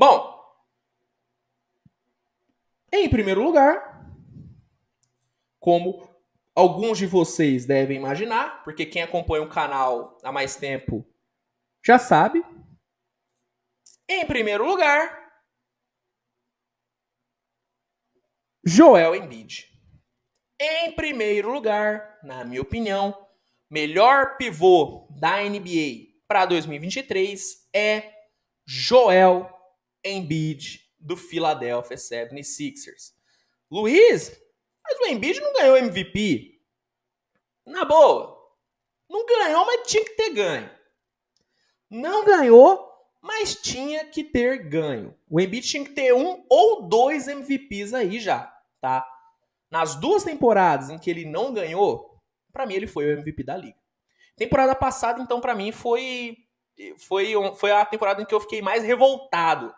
Bom, em primeiro lugar, como alguns de vocês devem imaginar, porque quem acompanha o canal há mais tempo já sabe, em primeiro lugar, Joel Embiid. Em primeiro lugar, na minha opinião, melhor pivô da NBA para 2023 é Joel Embiid do Philadelphia 76ers. Luiz, mas o Embiid não ganhou MVP. Na boa. Não ganhou, mas tinha que ter ganho. Não ganhou, mas tinha que ter ganho. O Embiid tinha que ter um ou dois MVPs aí já, tá? Nas duas temporadas em que ele não ganhou, para mim ele foi o MVP da liga. Temporada passada, então, para mim foi foi foi a temporada em que eu fiquei mais revoltado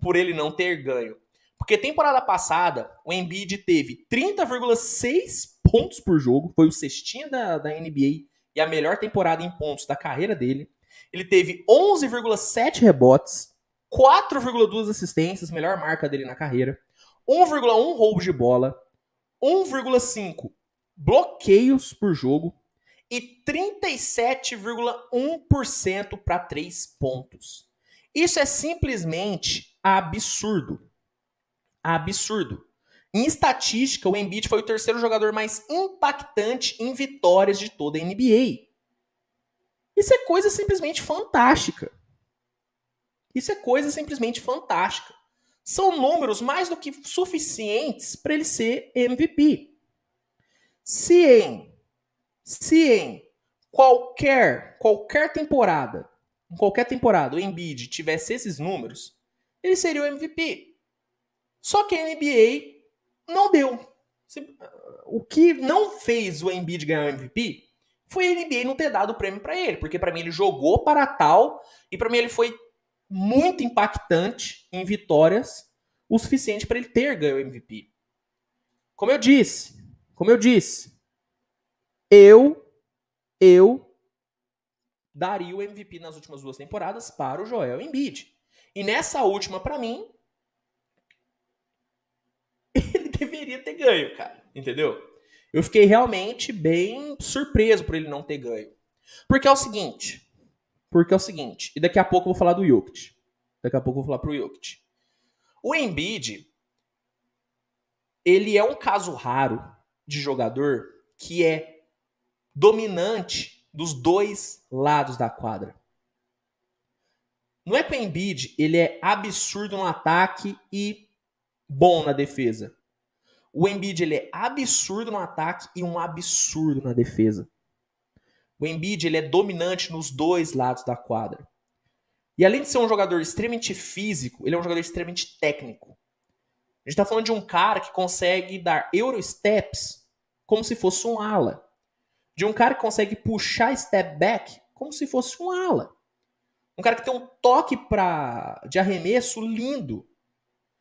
por ele não ter ganho. Porque temporada passada, o Embiid teve 30,6 pontos por jogo, foi o cestinho da, da NBA e a melhor temporada em pontos da carreira dele. Ele teve 11,7 rebotes, 4,2 assistências, melhor marca dele na carreira, 1,1 roubo de bola, 1,5 bloqueios por jogo e 37,1% para 3 pontos. Isso é simplesmente absurdo. Absurdo. Em estatística, o Embiid foi o terceiro jogador mais impactante em vitórias de toda a NBA. Isso é coisa simplesmente fantástica. Isso é coisa simplesmente fantástica. São números mais do que suficientes para ele ser MVP. Se em, se em qualquer, qualquer temporada, em qualquer temporada, o Embiid tivesse esses números, ele seria o MVP. Só que a NBA não deu. O que não fez o Embiid ganhar o MVP foi a NBA não ter dado o prêmio para ele, porque para mim ele jogou para tal e para mim ele foi muito impactante em vitórias o suficiente para ele ter ganho o MVP. Como eu disse, como eu disse, eu eu daria o MVP nas últimas duas temporadas para o Joel Embiid. E nessa última, para mim, ele deveria ter ganho, cara. Entendeu? Eu fiquei realmente bem surpreso por ele não ter ganho. Porque é o seguinte. Porque é o seguinte. E daqui a pouco eu vou falar do Jokic. Daqui a pouco eu vou falar pro Jokic. O Embiid, ele é um caso raro de jogador que é dominante dos dois lados da quadra. Não é que o Embiid ele é absurdo no ataque e bom na defesa. O Embiid ele é absurdo no ataque e um absurdo na defesa. O Embiid ele é dominante nos dois lados da quadra. E além de ser um jogador extremamente físico, ele é um jogador extremamente técnico. A gente está falando de um cara que consegue dar Eurosteps como se fosse um ala. De um cara que consegue puxar step back como se fosse um ala. Um cara que tem um toque pra, de arremesso lindo.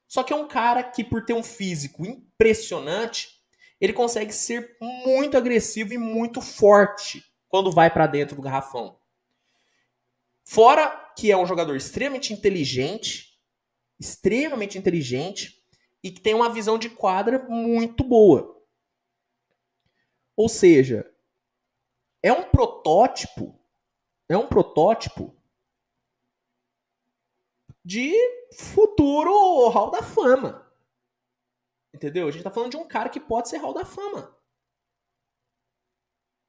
Só que é um cara que, por ter um físico impressionante, ele consegue ser muito agressivo e muito forte quando vai para dentro do garrafão. Fora que é um jogador extremamente inteligente, extremamente inteligente e que tem uma visão de quadra muito boa. Ou seja, é um protótipo, é um protótipo de futuro Hall da Fama. Entendeu? A gente tá falando de um cara que pode ser Hall da Fama.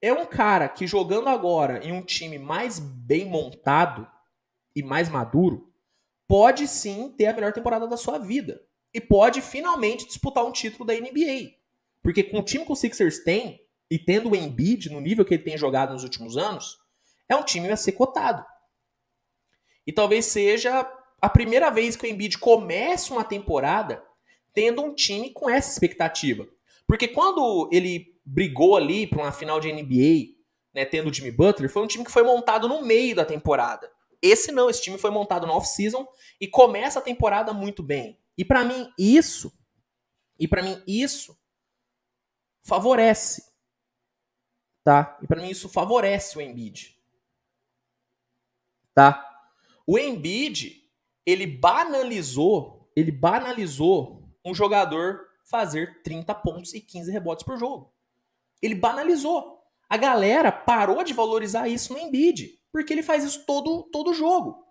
É um cara que jogando agora em um time mais bem montado e mais maduro, pode sim ter a melhor temporada da sua vida. E pode finalmente disputar um título da NBA. Porque com o time que o Sixers tem, e tendo o Embiid no nível que ele tem jogado nos últimos anos, é um time a ser cotado. E talvez seja a primeira vez que o Embiid começa uma temporada tendo um time com essa expectativa. Porque quando ele brigou ali para uma final de NBA, né, tendo o Jimmy Butler, foi um time que foi montado no meio da temporada. Esse não, esse time foi montado na off-season e começa a temporada muito bem. E para mim isso, e para mim isso favorece, tá? E para mim isso favorece o Embiid, tá? O Embiid ele banalizou, ele banalizou um jogador fazer 30 pontos e 15 rebotes por jogo. Ele banalizou. A galera parou de valorizar isso no Embiid, porque ele faz isso todo todo jogo.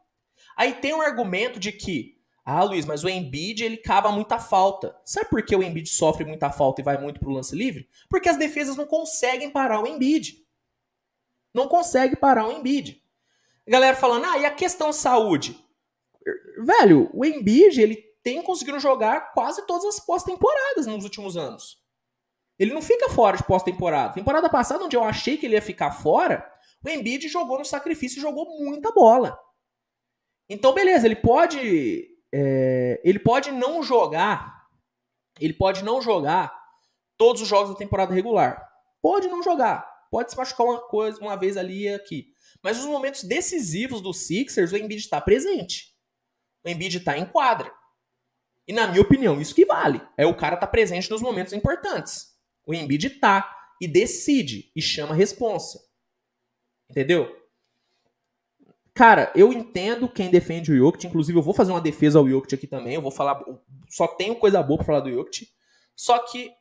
Aí tem um argumento de que, ah, Luiz, mas o Embiid ele cava muita falta. Sabe por que o Embiid sofre muita falta e vai muito pro lance livre? Porque as defesas não conseguem parar o Embiid. Não consegue parar o Embiid. A galera falando, ah, e a questão saúde? Velho, o Embiid, ele tem conseguido jogar quase todas as pós-temporadas nos últimos anos. Ele não fica fora de pós-temporada. Temporada passada, onde eu achei que ele ia ficar fora, o Embiid jogou no sacrifício e jogou muita bola. Então, beleza, ele pode. É, ele pode não jogar. Ele pode não jogar todos os jogos da temporada regular. Pode não jogar. Pode se machucar uma coisa uma vez ali e aqui. Mas nos momentos decisivos do Sixers, o Embiid está presente. O Embiid tá em quadra. E na minha opinião, isso que vale. É o cara tá presente nos momentos importantes. O Embiid tá e decide e chama a responsa. Entendeu? Cara, eu entendo quem defende o Jokic, inclusive eu vou fazer uma defesa ao Jokic aqui também, eu vou falar, só tenho coisa boa para falar do Jokic. Só que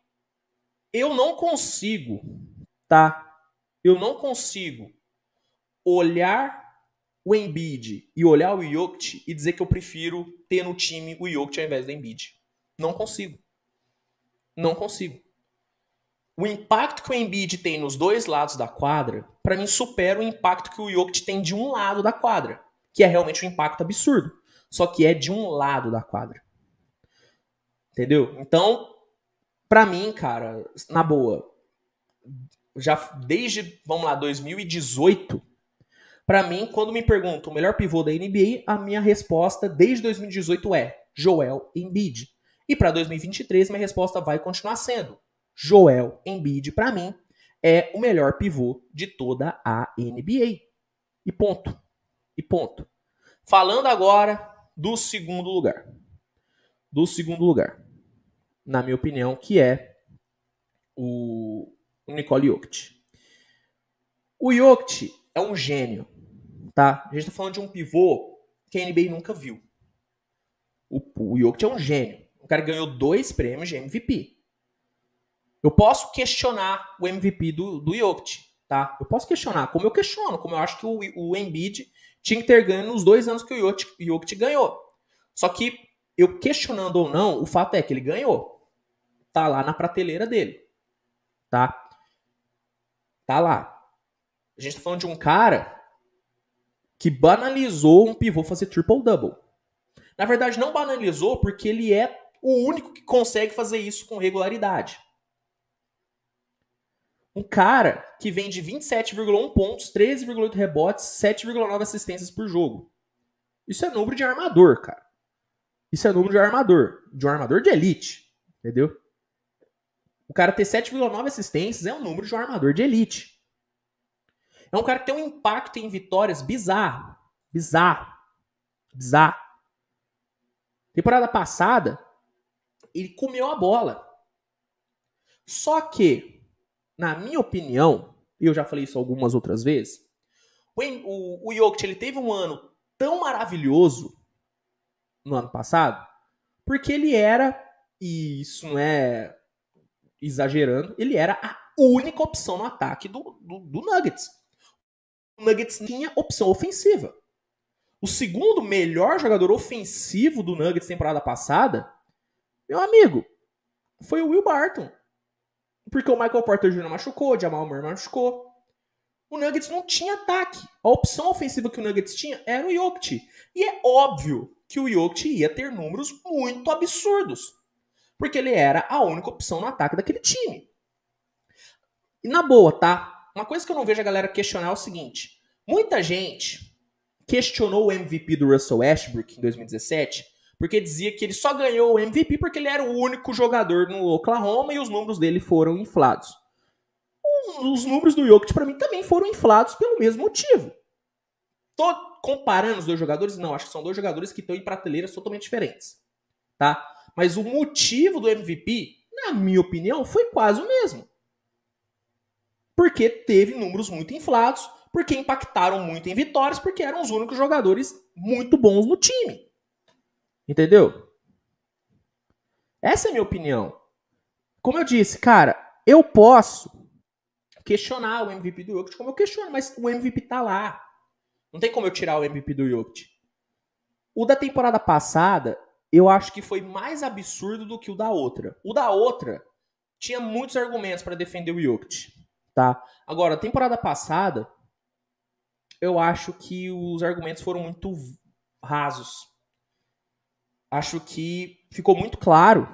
eu não consigo, tá? Eu não consigo olhar o Embiid e olhar o Jokic e dizer que eu prefiro ter no time o Jokic ao invés do Embiid. Não consigo. Não consigo. O impacto que o Embiid tem nos dois lados da quadra, para mim supera o impacto que o Jokic tem de um lado da quadra, que é realmente um impacto absurdo. Só que é de um lado da quadra. Entendeu? Então, para mim, cara, na boa, já desde, vamos lá, 2018, para mim, quando me perguntam o melhor pivô da NBA, a minha resposta desde 2018 é Joel Embiid. E para 2023, minha resposta vai continuar sendo Joel Embiid, para mim, é o melhor pivô de toda a NBA. E ponto. E ponto. Falando agora do segundo lugar. Do segundo lugar. Na minha opinião, que é o Nicole Jokic. O Jokic é um gênio tá? A gente tá falando de um pivô que a NBA nunca viu. O, o Jokic é um gênio. O cara ganhou dois prêmios de MVP. Eu posso questionar o MVP do, do Jokic, tá? Eu posso questionar, como eu questiono, como eu acho que o, o Embiid tinha que ter ganho nos dois anos que o Jokic, Jokic ganhou. Só que, eu questionando ou não, o fato é que ele ganhou. Tá lá na prateleira dele, tá? Tá lá. A gente tá falando de um cara que banalizou um pivô fazer triple-double. Na verdade, não banalizou porque ele é o único que consegue fazer isso com regularidade. Um cara que vem de 27,1 pontos, 13,8 rebotes, 7,9 assistências por jogo. Isso é número de armador, cara. Isso é número de armador. De um armador de elite. Entendeu? O cara ter 7,9 assistências é um número de um armador de elite. É um cara que tem um impacto em vitórias bizarro. Bizarro. Bizarro. Temporada passada, ele comeu a bola. Só que, na minha opinião, e eu já falei isso algumas outras vezes, o, o, o Jokic ele teve um ano tão maravilhoso no ano passado, porque ele era, e isso não é exagerando, ele era a única opção no ataque do, do, do Nuggets o Nuggets tinha opção ofensiva. O segundo melhor jogador ofensivo do Nuggets temporada passada, meu amigo, foi o Will Barton. Porque o Michael Porter Jr. machucou, o Jamal Murray machucou. O Nuggets não tinha ataque. A opção ofensiva que o Nuggets tinha era o Jokic. E é óbvio que o Jokic ia ter números muito absurdos. Porque ele era a única opção no ataque daquele time. E na boa, tá? uma coisa que eu não vejo a galera questionar é o seguinte: muita gente questionou o MVP do Russell Westbrook em 2017, porque dizia que ele só ganhou o MVP porque ele era o único jogador no Oklahoma e os números dele foram inflados. Os números do Jokic para mim também foram inflados pelo mesmo motivo. Tô comparando os dois jogadores? Não, acho que são dois jogadores que estão em prateleiras totalmente diferentes, tá? Mas o motivo do MVP, na minha opinião, foi quase o mesmo porque teve números muito inflados, porque impactaram muito em vitórias, porque eram os únicos jogadores muito bons no time. Entendeu? Essa é a minha opinião. Como eu disse, cara, eu posso questionar o MVP do Jokic como eu questiono, mas o MVP tá lá. Não tem como eu tirar o MVP do Jokic. O da temporada passada, eu acho que foi mais absurdo do que o da outra. O da outra tinha muitos argumentos para defender o Jokic tá? Agora, temporada passada, eu acho que os argumentos foram muito rasos. Acho que ficou muito claro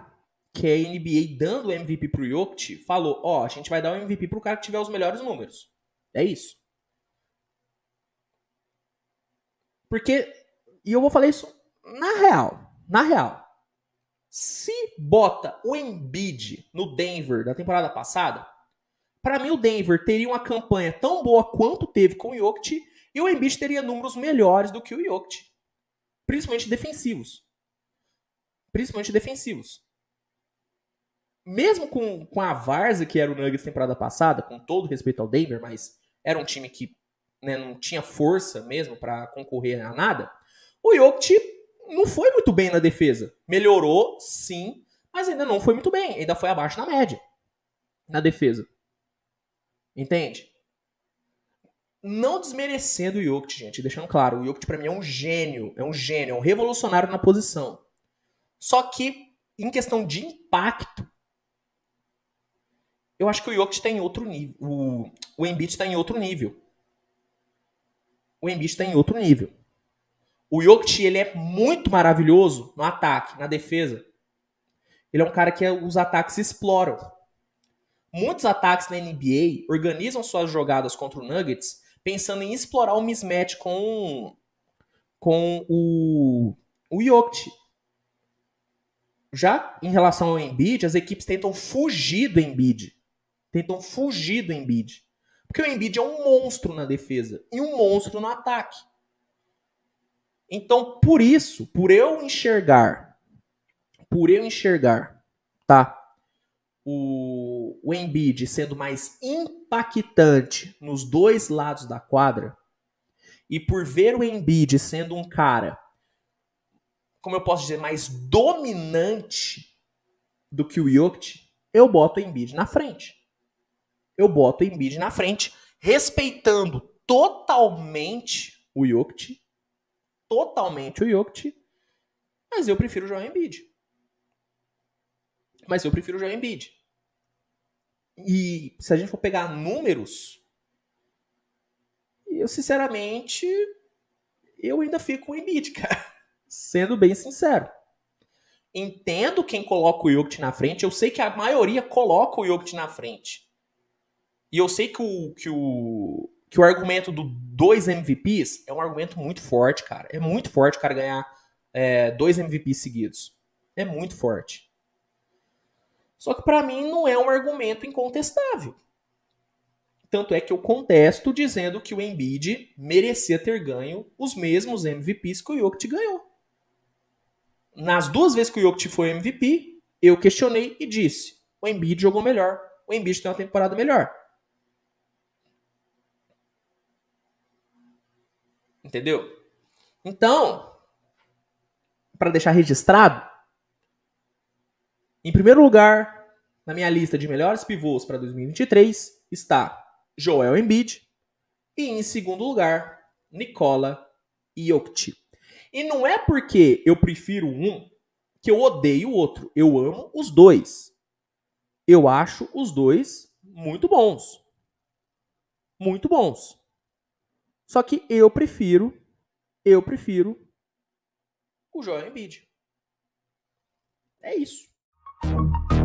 que a NBA dando o MVP pro Jokic falou, ó, oh, a gente vai dar o MVP pro cara que tiver os melhores números. É isso. Porque, e eu vou falar isso na real, na real. Se bota o Embiid no Denver da temporada passada, para mim, o Denver teria uma campanha tão boa quanto teve com o Jokic e o Embiid teria números melhores do que o Jokic, principalmente defensivos. Principalmente defensivos. Mesmo com, com a Varsa, que era o Nuggets temporada passada, com todo respeito ao Denver, mas era um time que né, não tinha força mesmo para concorrer a nada, o Jokic não foi muito bem na defesa. Melhorou, sim, mas ainda não foi muito bem, ainda foi abaixo na média na defesa. Entende? Não desmerecendo o Jokic, gente, deixando claro, o Jokic para mim é um gênio, é um gênio, é um revolucionário na posição. Só que, em questão de impacto, eu acho que o Jokic está em outro nível, o, o Embiid está em outro nível. O Embiid está em outro nível. O Jokic, ele é muito maravilhoso no ataque, na defesa. Ele é um cara que os ataques exploram. Muitos ataques na NBA organizam suas jogadas contra o Nuggets pensando em explorar o mismatch com, com o, o Jokic. Já em relação ao Embiid, as equipes tentam fugir do Embiid. Tentam fugir do Embiid. Porque o Embiid é um monstro na defesa e um monstro no ataque. Então, por isso, por eu enxergar, por eu enxergar, tá? o, o Embiid sendo mais impactante nos dois lados da quadra, e por ver o Embiid sendo um cara, como eu posso dizer, mais dominante do que o Jokic, eu boto o Embiid na frente. Eu boto o Embiid na frente, respeitando totalmente o Jokic, totalmente o Jokic, mas eu prefiro o Embiid. Mas eu prefiro o Embiid. E se a gente for pegar números, eu sinceramente, eu ainda fico com o Embiid, cara. Sendo bem sincero. Entendo quem coloca o Jokic na frente, eu sei que a maioria coloca o Jokic na frente. E eu sei que o, que o, que o argumento do dois MVPs é um argumento muito forte, cara. É muito forte o cara ganhar é, dois MVPs seguidos. É muito forte. Só que para mim não é um argumento incontestável. Tanto é que eu contesto dizendo que o Embiid merecia ter ganho os mesmos MVPs que o Jokic ganhou. Nas duas vezes que o Jokic foi MVP, eu questionei e disse: o Embiid jogou melhor, o Embiid tem uma temporada melhor. Entendeu? Então, para deixar registrado, em primeiro lugar, na minha lista de melhores pivôs para 2023 está Joel Embiid e em segundo lugar, Nicola Jokic. E não é porque eu prefiro um que eu odeio o outro. Eu amo os dois. Eu acho os dois muito bons. Muito bons. Só que eu prefiro, eu prefiro o Joel Embiid. É isso. Thank you.